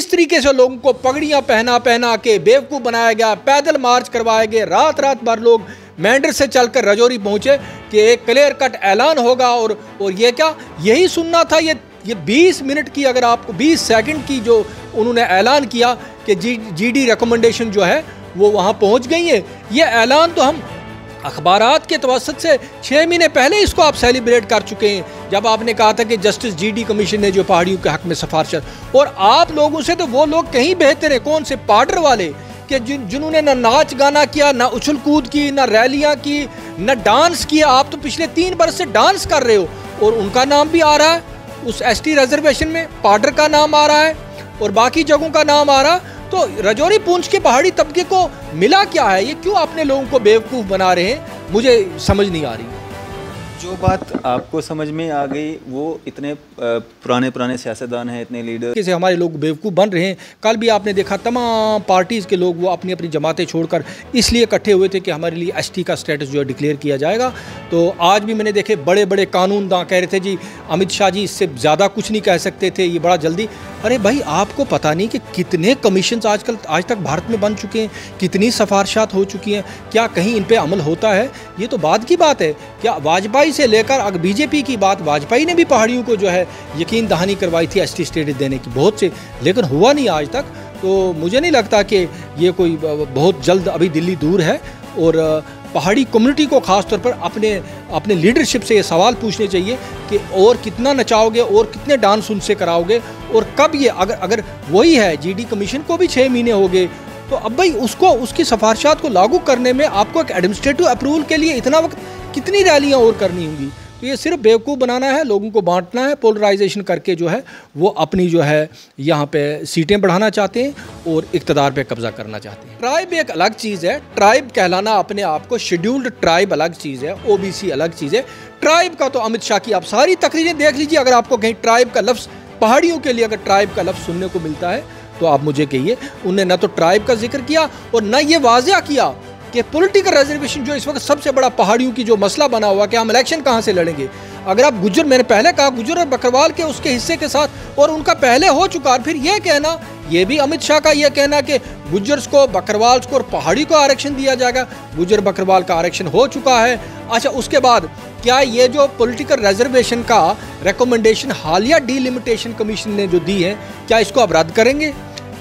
इस तरीके से लोगों को पगड़ियाँ पहना पहना के बेवकूफ़ बनाया गया पैदल मार्च करवाए गए रात रात भर लोग मैंडर से चलकर रजौरी पहुंचे कि एक क्लियर कट ऐलान होगा और और ये क्या यही सुनना था ये ये 20 मिनट की अगर आपको 20 सेकंड की जो उन्होंने ऐलान किया कि जी जी रिकमेंडेशन जो है वो वहाँ पहुँच गई है ये ऐलान तो हम अखबार के तवसत से छः महीने पहले इसको आप सेलिब्रेट कर चुके हैं जब आपने कहा था कि जस्टिस जीडी कमीशन ने जो पहाड़ियों के हक में सफारश और आप लोगों से तो वो लोग कहीं बेहतर हैं कौन से पार्डर वाले कि जिन जिन्होंने ना नाच गाना किया ना उछल कूद की ना रैलियाँ की ना डांस किया आप तो पिछले तीन बरस से डांस कर रहे हो और उनका नाम भी आ रहा है उस टी रिजर्वेशन में पार्डर का नाम आ रहा है और बाकी जगहों का नाम आ रहा तो रजौरी पूंछ के पहाड़ी तबके को मिला क्या है ये क्यों अपने लोगों को बेवकूफ़ बना रहे हैं मुझे समझ नहीं आ रही जो बात आपको समझ में आ गई वो इतने पुराने पुराने सियासतदान हैं इतने लीडर जैसे हमारे लोग बेवकूफ़ बन रहे हैं कल भी आपने देखा तमाम पार्टीज़ के लोग वो अपनी अपनी जमातें छोड़कर इसलिए इकट्ठे हुए थे कि हमारे लिए एस का स्टेटस जो है डिक्लेयर किया जाएगा तो आज भी मैंने देखे बड़े बड़े कानून दाँ कह रहे थे जी अमित शाह जी इससे ज़्यादा कुछ नहीं कह सकते थे ये बड़ा जल्दी अरे भाई आपको पता नहीं कि कितने कमीशन आजकल आज तक भारत में बन चुके हैं कितनी सफारशात हो चुकी हैं क्या कहीं इन पर अमल होता है ये तो बाद की बात है क्या वाजपेयी से लेकर अगर बीजेपी की बात वाजपेयी ने भी पहाड़ियों को जो है यकीन दहानी करवाई थी एस टी स्टेटस देने की बहुत से लेकिन हुआ नहीं आज तक तो मुझे नहीं लगता कि ये कोई बहुत जल्द अभी दिल्ली दूर है और पहाड़ी कम्युनिटी को ख़ास तौर पर अपने अपने लीडरशिप से ये सवाल पूछने चाहिए कि और कितना नचाओगे और कितने डांस उनसे कराओगे और कब ये अगर अगर वही है जीडी कमीशन को भी छः महीने हो गए तो अब भाई उसको उसकी सफारशात को लागू करने में आपको एक एडमिनिस्ट्रेटिव अप्रूवल के लिए इतना वक्त कितनी रैलियाँ और करनी होंगी तो ये सिर्फ बेवकूफ़ बनाना है लोगों को बांटना है पोलराइजेशन करके जो है वो अपनी जो है यहाँ पे सीटें बढ़ाना चाहते हैं और इकतदार पे कब्ज़ा करना चाहते हैं ट्राइब एक अलग चीज़ है ट्राइब कहलाना अपने आप को शेड्यूल्ड ट्राइब अलग चीज़ है ओ अलग चीज़ है ट्राइब का तो अमित शाह की आप सारी तकरीरें देख लीजिए अगर आपको कहीं ट्राइब का लफ्ज़ पहाड़ियों के लिए अगर ट्राइब का लफ्ज़ सुनने को मिलता है तो आप मुझे कहिए उनने ना तो ट्राइब का जिक्र किया और ना ये वाजिया किया कि पॉलिटिकल रिजर्वेशन जो इस वक्त सबसे बड़ा पहाड़ियों की जो मसला बना हुआ कि हम इलेक्शन कहाँ से लड़ेंगे अगर आप गुजर मैंने पहले कहा गुजर और बकरवाल के उसके हिस्से के साथ और उनका पहले हो चुका और फिर यह कहना ये भी अमित शाह का यह कहना कि गुजर्स को बकरवाल को और पहाड़ी को आरक्षण दिया जाएगा गुजर बकरवाल का आरक्षण हो चुका है अच्छा उसके बाद क्या ये जो पॉलिटिकल रिजर्वेशन का रिकमेंडेशन हालिया डीलिमिटेशन कमीशन ने जो दी है क्या इसको आप रद्द करेंगे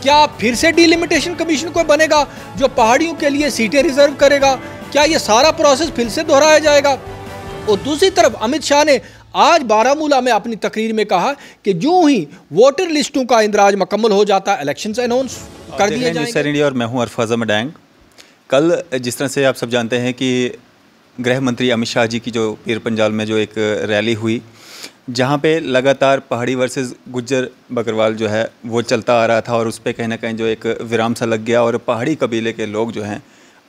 क्या फिर से डिलिमिटेशन कमीशन को बनेगा जो पहाड़ियों के लिए सीटें रिजर्व करेगा क्या ये सारा प्रोसेस फिर से दोहराया जाएगा और दूसरी तरफ अमित शाह ने आज बारामूला में अपनी तकरीर में कहा कि जो ही वोटर लिस्टों का इंदराज मुकम्मल हो जाता है इलेक्शन अनाउंस कर दिए जाएंगे सर इंडिया और मैं हूं अरफाज अहमद डैंग कल जिस तरह से आप सब जानते हैं कि गृह मंत्री अमित शाह जी की जो पीर पंजाल में जो एक रैली हुई जहाँ पे लगातार पहाड़ी वर्सेस गुज्जर बकरवाल जो है वो चलता आ रहा था और उस पर कहीं ना कहीं जो एक विराम सा लग गया और पहाड़ी कबीले के लोग जो हैं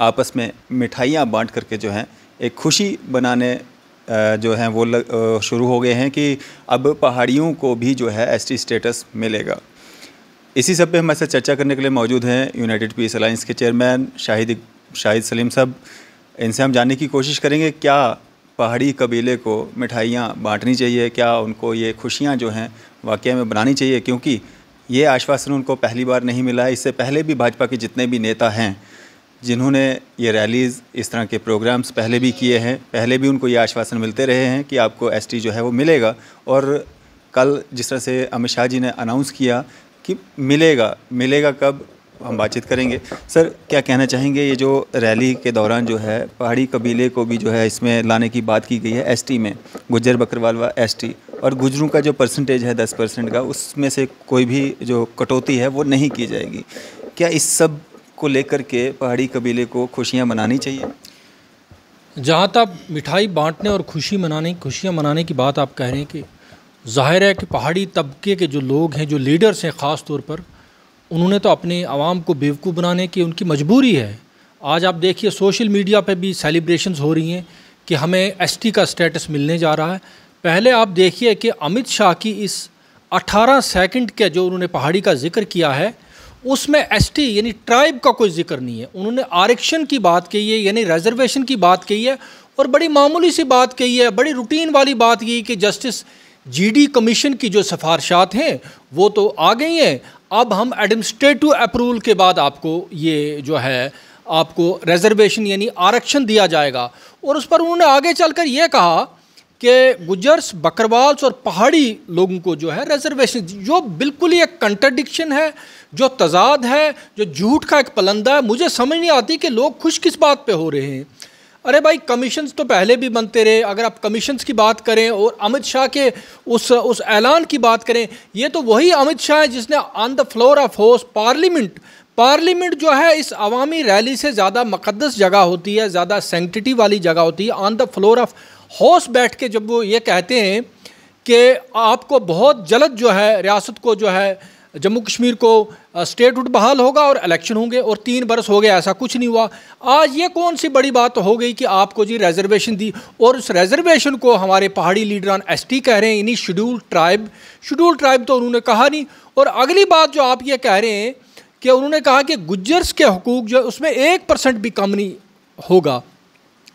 आपस में मिठाइयाँ बांट करके जो हैं एक खुशी बनाने जो हैं वो शुरू हो गए हैं कि अब पहाड़ियों को भी जो है एस स्टेटस मिलेगा इसी सब पे हमारे साथ चर्चा करने के लिए मौजूद हैं यूनाइटेड पीस अलाइंस के चेयरमैन शाहिद शाहिद सलीम साहब इनसे हम जानने की कोशिश करेंगे क्या पहाड़ी कबीले को मिठाइयाँ बांटनी चाहिए क्या उनको ये खुशियाँ जो हैं वाकई में बनानी चाहिए क्योंकि ये आश्वासन उनको पहली बार नहीं मिला है इससे पहले भी भाजपा के जितने भी नेता हैं जिन्होंने ये रैलीज़ इस तरह के प्रोग्राम्स पहले भी किए हैं पहले भी उनको ये आश्वासन मिलते रहे हैं कि आपको एस जो है वो मिलेगा और कल जिस तरह से अमित शाह जी ने अनाउंस किया कि मिलेगा मिलेगा कब हम बातचीत करेंगे सर क्या कहना चाहेंगे ये जो रैली के दौरान जो है पहाड़ी कबीले को भी जो है इसमें लाने की बात की गई है एसटी में गुजर बकरवाल व एस और गुजरों का जो परसेंटेज है दस परसेंट का उसमें से कोई भी जो कटौती है वो नहीं की जाएगी क्या इस सब को लेकर के पहाड़ी कबीले को खुशियाँ मनानी चाहिए जहाँ तक मिठाई बांटने और खुशी मनाने खुशियाँ मनाने की बात आप कह रहे हैं कि जाहिर है कि पहाड़ी तबके के जो लोग हैं जो लीडर्स हैं ख़ास तौर पर उन्होंने तो अपने आवाम को बेवकूफ़ बनाने की उनकी मजबूरी है आज आप देखिए सोशल मीडिया पर भी सेलिब्रेशन हो रही हैं कि हमें टी का स्टेटस मिलने जा रहा है पहले आप देखिए कि अमित शाह की इस 18 सेकंड के जो उन्होंने पहाड़ी का जिक्र किया है उसमें एसटी यानी ट्राइब का कोई जिक्र नहीं है उन्होंने आरक्षण की बात कही है यानी रिजर्वेशन की बात कही है और बड़ी मामूली सी बात कही है बड़ी रूटीन वाली बात की कि जस्टिस जीडी कमीशन की जो सिफारशात हैं वो तो आ गई हैं अब हम एडमिनिस्ट्रेटिव अप्रूवल के बाद आपको ये जो है आपको रिजर्वेशन यानी आरक्षण दिया जाएगा और उस पर उन्होंने आगे चलकर ये कहा कि गुजर्स बकरवाल्स और पहाड़ी लोगों को जो है रिजर्वेशन जो बिल्कुल ही एक कंट्रडिक्शन है जो तजाद है जो झूठ का एक पलंदा है मुझे समझ नहीं आती कि लोग खुश किस बात पे हो रहे हैं अरे भाई कमीशन तो पहले भी बनते रहे अगर आप कमीशन की बात करें और अमित शाह के उस उस ऐलान की बात करें ये तो वही अमित शाह है जिसने on the floor of house parliament parliament जो है इस अवामी रैली से ज़्यादा मुकदस जगह होती है ज़्यादा सेंटिटी वाली जगह होती है on the floor of house बैठ के जब वो ये कहते हैं कि आपको बहुत जल्द जो है रियासत को जो है जम्मू कश्मीर को स्टेट हुड बहाल होगा और इलेक्शन होंगे और तीन बरस हो गया ऐसा कुछ नहीं हुआ आज ये कौन सी बड़ी बात हो गई कि आपको जी रेजर्वेशन दी और उस रेजर्वेशन को हमारे पहाड़ी लीडरान एसटी कह रहे हैं इन्हीं शेड्यूल ट्राइब शेड्यूल ट्राइब तो उन्होंने कहा नहीं और अगली बात जो आप ये कह रहे हैं कि उन्होंने कहा कि गुजर्स के हकूक जो उसमें एक परसेंट भी कम नहीं होगा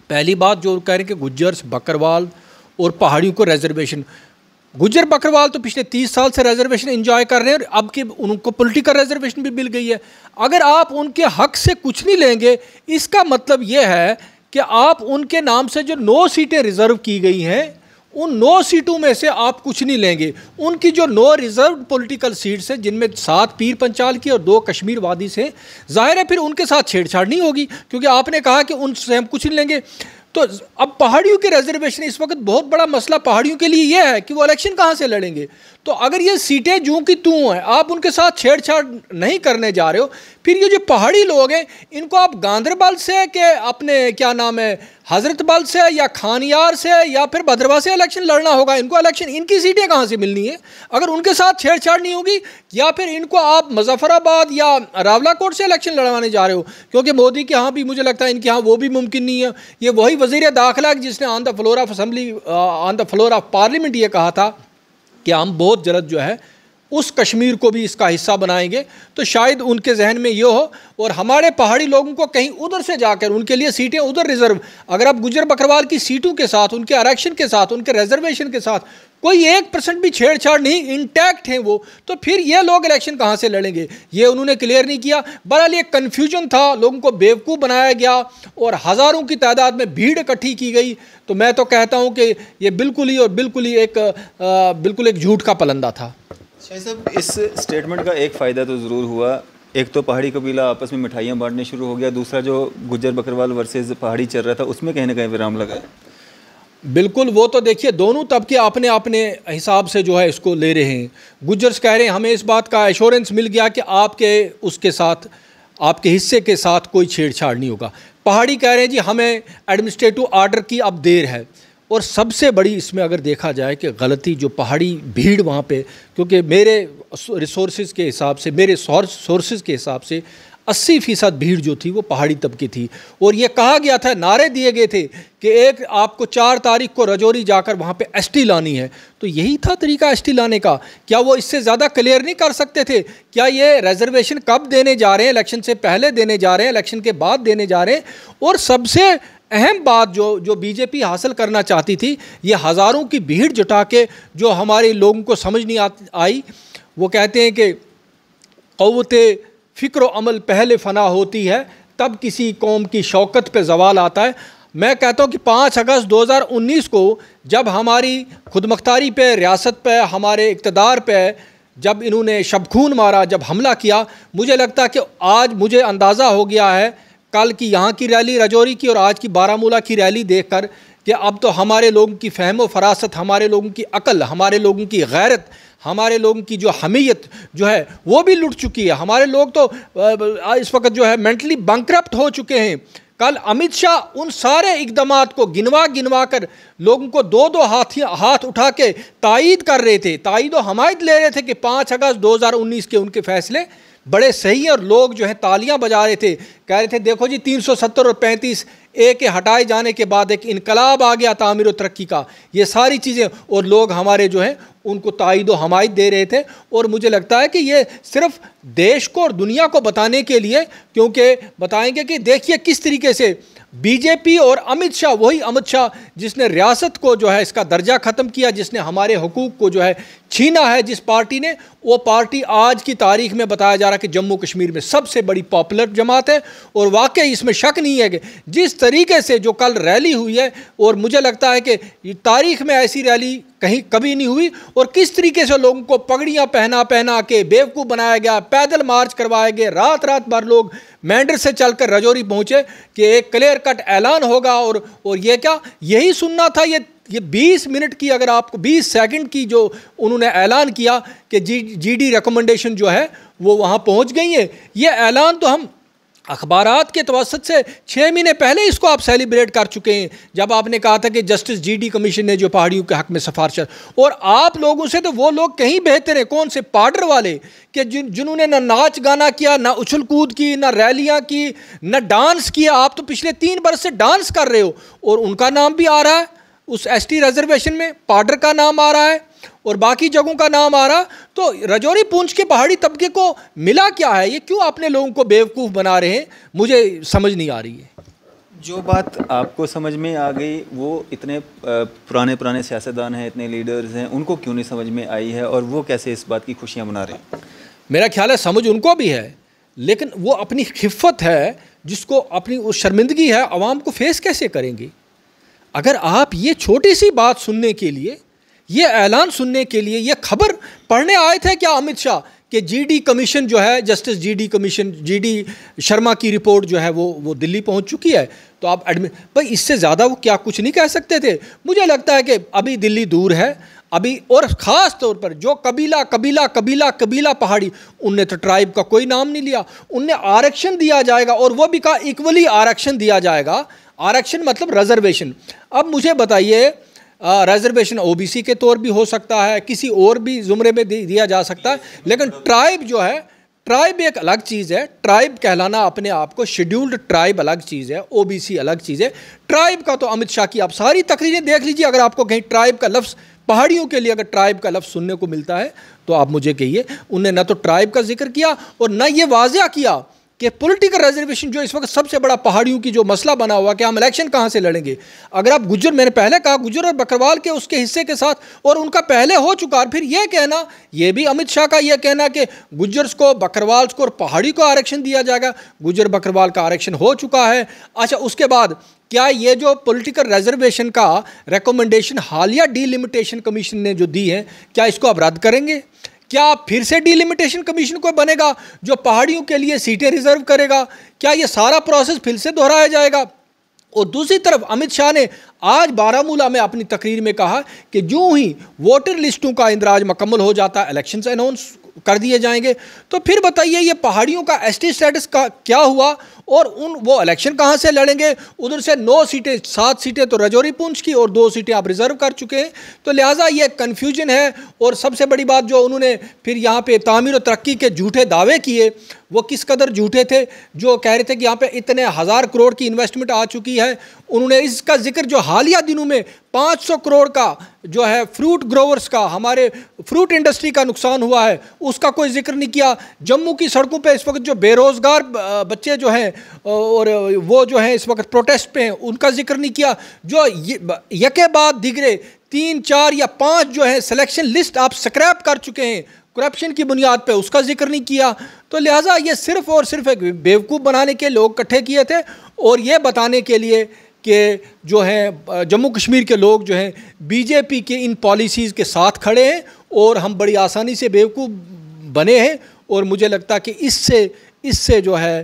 पहली बात जो कह रहे हैं कि गुजर्स बकरवाल और पहाड़ियों को रेजर्वेशन गुजर बकरवाल तो पिछले तीस साल से रिजर्वेशन इंजॉय कर रहे हैं और अब के उनको पॉलिटिकल रिजर्वेशन भी मिल गई है अगर आप उनके हक से कुछ नहीं लेंगे इसका मतलब यह है कि आप उनके नाम से जो नौ सीटें रिज़र्व की गई हैं उन नौ सीटों में से आप कुछ नहीं लेंगे उनकी जो नौ रिजर्व पॉलिटिकल सीट्स हैं जिनमें सात पीर पंचाल की और दो कश्मीर वादी से जाहिर है फिर उनके साथ छेड़छाड़ नहीं होगी क्योंकि आपने कहा कि उनसे हम कुछ नहीं लेंगे तो अब पहाड़ियों के रिजर्वेशन इस वक्त बहुत बड़ा मसला पहाड़ियों के लिए यह है कि वो इलेक्शन कहाँ से लड़ेंगे तो अगर ये सीटें जूँ की तू हैं आप उनके साथ छेड़छाड़ नहीं करने जा रहे हो फिर ये जो पहाड़ी लोग हैं इनको आप गांधरबल से के अपने क्या नाम है हज़रतबल से या खानियार से या फिर भद्रवा से इलेक्शन लड़ना होगा इनको इलेक्शन इनकी सीटें कहाँ से मिलनी है अगर उनके साथ छेड़छाड़ नहीं होगी या फिर इनको आप मुजफ़राबाद या रावलाकोट से इलेक्शन लड़वाने जा रहे हो क्योंकि मोदी के यहाँ भी मुझे लगता है इनके यहाँ वो भी मुमकिन नहीं है ये वही वजीर दाखिला जिसने on the floor of assembly on the floor of parliament ये कहा था कि हम बहुत जल्द जो है उस कश्मीर को भी इसका हिस्सा बनाएंगे तो शायद उनके जहन में ये हो और हमारे पहाड़ी लोगों को कहीं उधर से जाकर उनके लिए सीटें उधर रिजर्व अगर आप गुजर बकरवाल की सीटों के साथ उनके आरक्षण के साथ उनके रिजर्वेशन के साथ कोई एक परसेंट भी छेड़छाड़ नहीं इंटैक्ट हैं वो तो फिर ये लोग इलेक्शन कहाँ से लड़ेंगे ये उन्होंने क्लियर नहीं किया बहरहाल ये कन्फ्यूजन था लोगों को बेवकूफ़ बनाया गया और हज़ारों की तादाद में भीड़ इकट्ठी की गई तो मैं तो कहता हूँ कि ये बिल्कुल ही और बिल्कुल ही एक बिल्कुल एक झूठ का पलंदा था शाह साहब इस स्टेटमेंट का एक फ़ायदा तो ज़रूर हुआ एक तो पहाड़ी कबीला आपस में मिठाइयाँ बांटने शुरू हो गया दूसरा जो गुजर बकरवाल वर्सेज पहाड़ी चल रहा था उसमें कहीं ना कहीं विराम लगा बिल्कुल वो तो देखिए दोनों तबके अपने अपने हिसाब से जो है इसको ले रहे हैं गुजर्स कह रहे हैं हमें इस बात का एश्योरेंस मिल गया कि आपके उसके साथ आपके हिस्से के साथ कोई छेड़छाड़ नहीं होगा पहाड़ी कह रहे हैं जी हमें एडमिनिस्ट्रेटिव आर्डर की अब देर है और सबसे बड़ी इसमें अगर देखा जाए कि गलती जो पहाड़ी भीड़ वहाँ पर क्योंकि मेरे रिसोर्स के हिसाब से मेरे सोर्स के हिसाब से अस्सी फीसद भीड़ जो थी वो पहाड़ी तबके थी और ये कहा गया था नारे दिए गए थे कि एक आपको चार तारीख को रजौरी जाकर वहाँ पे एसटी लानी है तो यही था तरीका एसटी लाने का क्या वो इससे ज़्यादा क्लियर नहीं कर सकते थे क्या ये रिजर्वेशन कब देने जा रहे हैं इलेक्शन से पहले देने जा रहे हैं इलेक्शन के बाद देने जा रहे हैं और सबसे अहम बात जो जो बीजेपी हासिल करना चाहती थी ये हज़ारों की भीड़ जुटा के जो हमारे लोगों को समझ नहीं आई वो कहते हैं कि कौत फ़िक्र अमल पहले फना होती है तब किसी कौम की शौकत पर जवाल आता है मैं कहता हूँ कि पाँच अगस्त 2019 को जब हमारी ख़ुदमख्तारी पे पर रियासत पर हमारे इकतदार पर जब इन्होंने शबखून मारा जब हमला किया मुझे लगता है कि आज मुझे अंदाज़ा हो गया है कल की यहाँ की रैली रजौरी की और आज की बारामूला की रैली देख कर कि अब तो हमारे लोगों की फहम व फरासत हमारे लोगों की अकल हमारे लोगों की गैरत हमारे लोगों की जो हमीयत जो है वो भी लुट चुकी है हमारे लोग तो इस वक्त जो है मेंटली बंक्रप्ट हो चुके हैं कल अमित शाह उन सारे इकदाम को गिनवा गिनवा कर लोगों को दो दो हाथी हाथ उठा के तइद कर रहे थे तइद व हमायत ले रहे थे कि पाँच अगस्त 2019 के उनके फैसले बड़े सही और लोग जो है तालियां बजा रहे थे कह रहे थे देखो जी 370 और 35 ए के हटाए जाने के बाद एक इनकलाब आ गया तामीर तरक्की का ये सारी चीज़ें और लोग हमारे जो हैं उनको तइद हमायत दे रहे थे और मुझे लगता है कि ये सिर्फ देश को और दुनिया को बताने के लिए क्योंकि बताएंगे कि देखिए किस तरीके से बीजेपी और अमित शाह वही अमित शाह जिसने रियासत को जो है इसका दर्जा ख़त्म किया जिसने हमारे हकूक़ को जो है छीना है जिस पार्टी ने वो पार्टी आज की तारीख में बताया जा रहा है कि जम्मू कश्मीर में सबसे बड़ी पॉपुलर जमात है और वाकई इसमें शक नहीं है कि जिस तरीके से जो कल रैली हुई है और मुझे लगता है कि तारीख में ऐसी रैली कहीं कभी नहीं हुई और किस तरीके से लोगों को पगड़ियाँ पहना पहना के बेवकूफ़ बनाया गया पैदल मार्च करवाए गए रात रात भर लोग मैंडर से चलकर रजौरी पहुँचे कि एक क्लियर कट ऐलान होगा और और ये क्या यही सुनना था ये ये 20 मिनट की अगर आपको 20 सेकंड की जो उन्होंने ऐलान किया कि जी जी रिकमेंडेशन जो है वो वहाँ पहुँच गई है ये ऐलान तो हम अखबार के तवसत से छः महीने पहले इसको आप सेलिब्रेट कर चुके हैं जब आपने कहा था कि जस्टिस जीडी कमीशन ने जो पहाड़ियों के हक में सफारश और आप लोगों से तो वो लोग कहीं बेहतर हैं कौन से पाडर वाले कि जिन जिन्होंने ना नाच गाना किया ना उछल कूद की ना रैलियाँ की ना डांस किया आप तो पिछले तीन बरस से डांस कर रहे हो और उनका नाम भी आ रहा है उस एस रिजर्वेशन में पाडर का नाम आ रहा है और बाकी जगहों का नाम आ रहा तो रजौरी पूंछ के पहाड़ी तबके को मिला क्या है ये क्यों आपने लोगों को बेवकूफ़ बना रहे हैं मुझे समझ नहीं आ रही है जो बात आपको समझ में आ गई वो इतने पुराने पुराने सियासतदान हैं इतने लीडर्स हैं उनको क्यों नहीं समझ में आई है और वो कैसे इस बात की खुशियाँ मना रहे हैं मेरा ख्याल है समझ उनको भी है लेकिन वो अपनी खिफत है जिसको अपनी उस शर्मिंदगी है आवाम को फेस कैसे करेंगे अगर आप ये छोटी सी बात सुनने के लिए ये ऐलान सुनने के लिए ये खबर पढ़ने आए थे क्या अमित शाह कि जीडी कमीशन जो है justice GD commission GD Sharma की रिपोर्ट जो है वो वो दिल्ली पहुंच चुकी है तो आप एडमिट भाई इससे ज़्यादा वो क्या कुछ नहीं कह सकते थे मुझे लगता है कि अभी दिल्ली दूर है अभी और ख़ास तौर पर जो कबीला कबीला कबीला कबीला पहाड़ी उनने तो ट्राइब का कोई नाम नहीं लिया उनने आरक्षण दिया जाएगा और वह भी कहा इक्वली आरक्षण दिया जाएगा आरक्षण मतलब रिजर्वेशन अब मुझे बताइए रिजर्वेशन ओबीसी के तौर भी हो सकता है किसी और भी ज़ुमरे में दिया जा सकता है लेकिन ट्राइब जो है ट्राइब एक अलग चीज़ है ट्राइब कहलाना अपने आप को शेड्यूल्ड ट्राइब अलग चीज़ है ओबीसी अलग चीज़ है ट्राइब का तो अमित शाह की आप सारी तकरीरें देख लीजिए अगर आपको कहीं ट्राइब का लफ्ज़ पहाड़ियों के लिए अगर ट्राइब का लफ्ज़ सुनने को मिलता है तो आप मुझे कहिए उन्हें ना तो ट्राइब का जिक्र किया और ना ये वाजिया किया कि पॉलिटिकल रिजर्वेशन जो इस वक्त सबसे बड़ा पहाड़ियों की जो मसला बना हुआ कि हम इलेक्शन कहाँ से लड़ेंगे अगर आप गुजर मैंने पहले कहा गुजर और बकरवाल के उसके हिस्से के साथ और उनका पहले हो चुका और फिर यह कहना यह भी अमित शाह का यह कहना कि गुजर्स को बकरवाल को और पहाड़ी को आरक्षण दिया जाएगा गुजर बकरवाल का आरक्षण हो चुका है अच्छा उसके बाद क्या ये जो पॉलिटिकल रिजर्वेशन का रिकमेंडेशन हालिया डीलिमिटेशन कमीशन ने जो दी है क्या इसको आप रद्द करेंगे क्या फिर से डिलिमिटेशन कमीशन कोई बनेगा जो पहाड़ियों के लिए सीटें रिजर्व करेगा क्या ये सारा प्रोसेस फिर से दोहराया जाएगा और दूसरी तरफ अमित शाह ने आज बारामूला में अपनी तकरीर में कहा कि जो ही वोटर लिस्टों का इंदराज मुकम्मल हो जाता है इलेक्शन अनाउंस कर दिए जाएंगे तो फिर बताइए ये पहाड़ियों का एस टी स्टेटस का क्या हुआ और उन वो इलेक्शन कहाँ से लड़ेंगे उधर से नौ सीटें सात सीटें तो रजौरी पूंछ की और दो सीटें आप रिज़र्व कर चुके हैं तो लिहाजा ये कन्फ्यूजन है और सबसे बड़ी बात जो उन्होंने फिर यहाँ पर तामीर और तरक्की के झूठे दावे किए वो किस कदर झूठे थे जो कह रहे थे कि यहाँ पे इतने हज़ार करोड़ की इन्वेस्टमेंट आ चुकी है उन्होंने इसका जिक्र जो हालिया दिनों में 500 करोड़ का जो है फ्रूट ग्रोवर्स का हमारे फ्रूट इंडस्ट्री का नुकसान हुआ है उसका कोई जिक्र नहीं किया जम्मू की सड़कों पे इस वक्त जो बेरोज़गार बच्चे जो हैं और वो जो है इस वक्त प्रोटेस्ट पे हैं उनका जिक्र नहीं किया जो यके बाद दिगरे तीन चार या पाँच जो है सिलेक्शन लिस्ट आप स्क्रैप कर चुके हैं करप्शन की बुनियाद पे उसका जिक्र नहीं किया तो लिहाजा ये सिर्फ़ और सिर्फ एक बेवकूफ़ बनाने के लोग इकट्ठे किए थे और ये बताने के लिए कि जो है जम्मू कश्मीर के लोग जो हैं बीजेपी के इन पॉलिसीज़ के साथ खड़े हैं और हम बड़ी आसानी से बेवकूफ़ बने हैं और मुझे लगता कि इससे इससे जो है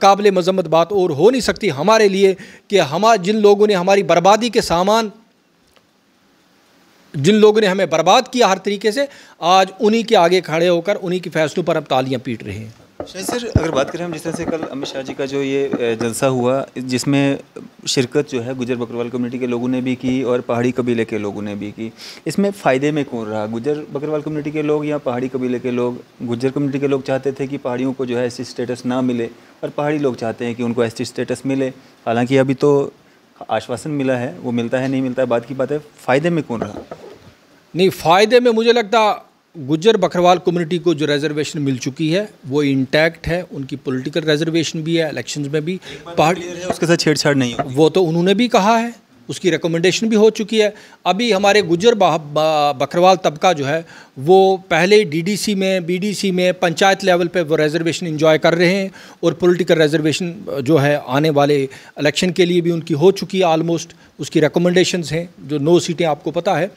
काबिल मजम्मत बात और हो नहीं सकती हमारे लिए कि हम जिन लोगों ने हमारी बर्बादी के सामान जिन लोगों ने हमें बर्बाद किया हर तरीके से आज उन्हीं के आगे खड़े होकर उन्हीं के फैसलों पर अब तालियां पीट रहे हैं शायद अच्छा, सर अगर बात करें हम जिस तरह से कल अमित शाह जी का जो ये जलसा हुआ जिसमें शिरकत जो है गुजर बकरवाल कम्युनिटी के लोगों ने भी की और पहाड़ी कबीले के लोगों ने भी की इसमें फ़ायदे में कौन रहा गुजर बकरवाल कम्युनिटी के लोग या पहाड़ी कबीले के लोग गुजर कम्युनिटी के लोग चाहते थे कि पहाड़ियों को जो है ऐसी स्टेटस ना मिले और पहाड़ी लोग चाहते हैं कि उनको ऐसी स्टेटस मिले हालाँकि अभी तो आश्वासन मिला है वो मिलता है नहीं मिलता है बात की बात है फ़ायदे में कौन रहा नहीं फ़ायदे में मुझे लगता गुजर बकरवाल कम्युनिटी को जो रिजर्वेशन मिल चुकी है वो इंटैक्ट है उनकी पॉलिटिकल रिजर्वेशन भी है इलेक्शन में भी पार्टी उसके साथ छेड़छाड़ नहीं वो तो उन्होंने भी कहा है उसकी रिकमेंडेशन भी हो चुकी है अभी हमारे गुजर बकरवाल तबका जो है वो पहले डीडीसी में बीडीसी में पंचायत लेवल पे वो रिजर्वेशन इंजॉय कर रहे हैं और पॉलिटिकल रिजर्वेशन जो है आने वाले इलेक्शन के लिए भी उनकी हो चुकी है आलमोस्ट उसकी रिकमेंडेशंस हैं जो नौ सीटें आपको पता है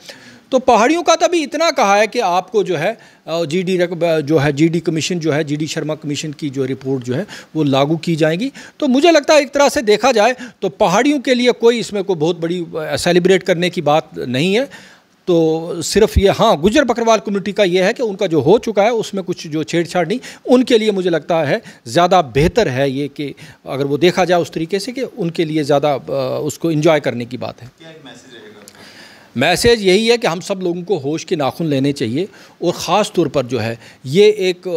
तो पहाड़ियों का तो अभी इतना कहा है कि आपको जो है जीडी जो है जीडी कमीशन जो है जीडी शर्मा कमीशन की जो रिपोर्ट जो है वो लागू की जाएगी तो मुझे लगता है एक तरह से देखा जाए तो पहाड़ियों के लिए कोई इसमें कोई बहुत बड़ी सेलिब्रेट करने की बात नहीं है तो सिर्फ ये हाँ गुजर बकरवाल कम्युनिटी का ये है कि उनका जो हो चुका है उसमें कुछ जो छेड़छाड़ नहीं उनके लिए मुझे लगता है ज़्यादा बेहतर है ये कि अगर वो देखा जाए उस तरीके से कि उनके लिए ज़्यादा उसको इन्जॉय करने की बात है मैसेज यही है कि हम सब लोगों को होश के नाखून लेने चाहिए और ख़ास तौर पर जो है ये एक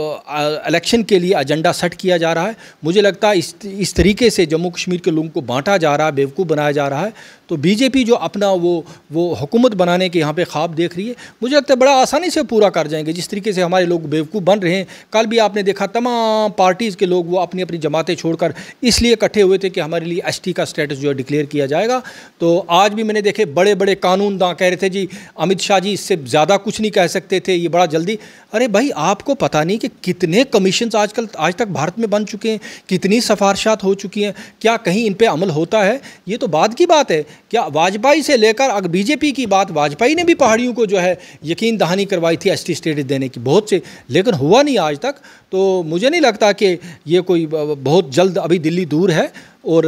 इलेक्शन के लिए एजेंडा सेट किया जा रहा है मुझे लगता है इस इस तरीके से जम्मू कश्मीर के लोगों को बांटा जा रहा है बेवकूफ़ बनाया जा रहा है तो बीजेपी जो अपना वो वो हुकूमत बनाने के यहाँ पे ख्वाब देख रही है मुझे लगता है बड़ा आसानी से पूरा कर जाएंगे जिस तरीके से हमारे लोग बेवकूफ़ बन रहे हैं कल भी आपने देखा तमाम पार्टीज़ के लोग वो अपनी अपनी जमातें छोड़कर इसलिए इकट्ठे हुए थे कि हमारे लिए एस का स्टेटस जो है डिक्लेयर किया जाएगा तो आज भी मैंने देखे बड़े बड़े कानून दाँ कह रहे थे जी अमित शाह जी इससे ज़्यादा कुछ नहीं कह सकते थे ये बड़ा जल्दी अरे भाई आपको पता नहीं कि कितने कमीशन आजकल आज तक भारत में बन चुके हैं कितनी सफारशात हो चुकी हैं क्या कहीं इन पर अमल होता है ये तो बाद की बात है या वाजपेयी से लेकर अगर बीजेपी की बात वाजपेयी ने भी पहाड़ियों को जो है यकीन दहानी करवाई थी एस स्टेट देने की बहुत से लेकिन हुआ नहीं आज तक तो मुझे नहीं लगता कि ये कोई बहुत जल्द अभी दिल्ली दूर है और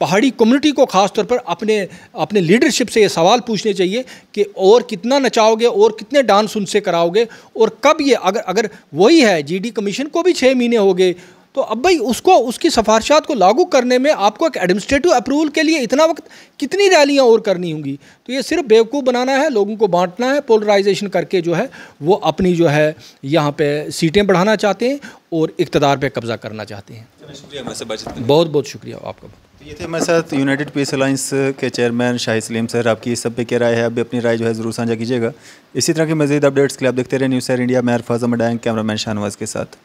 पहाड़ी कम्युनिटी को ख़ास तौर पर अपने अपने लीडरशिप से ये सवाल पूछने चाहिए कि और कितना नचाओगे और कितने डांस उनसे कराओगे और कब ये अगर अगर वही है जीडी कमीशन को भी छः महीने हो गए तो अब भाई उसको उसकी सिफारशात को लागू करने में आपको एक एडमिनिस्ट्रेटिव अप्रूवल के लिए इतना वक्त कितनी रैलियाँ और करनी होंगी तो ये सिर्फ बेवकूफ़ बनाना है लोगों को बांटना है पोलराइजेशन करके जो है वो अपनी जो है यहाँ पे सीटें बढ़ाना चाहते हैं और इकतदार पर कब्ज़ा करना चाहते हैं बहुत बहुत शुक्रिया आपका तो ये थे मेरे साथ यूनाइटेड पीस अलाइंस के चेयरमैन शाही सलीम सर आपकी इस सब पे क्या राय है अभी अपनी राय जो है ज़रूर साझा कीजिएगा इसी तरह के मजीद अपडेट्स के लिए आप देखते रहे न्यूज़ सर इंडिया मैं अरफाजा डैंग कैमरामैन शाहनवाज के साथ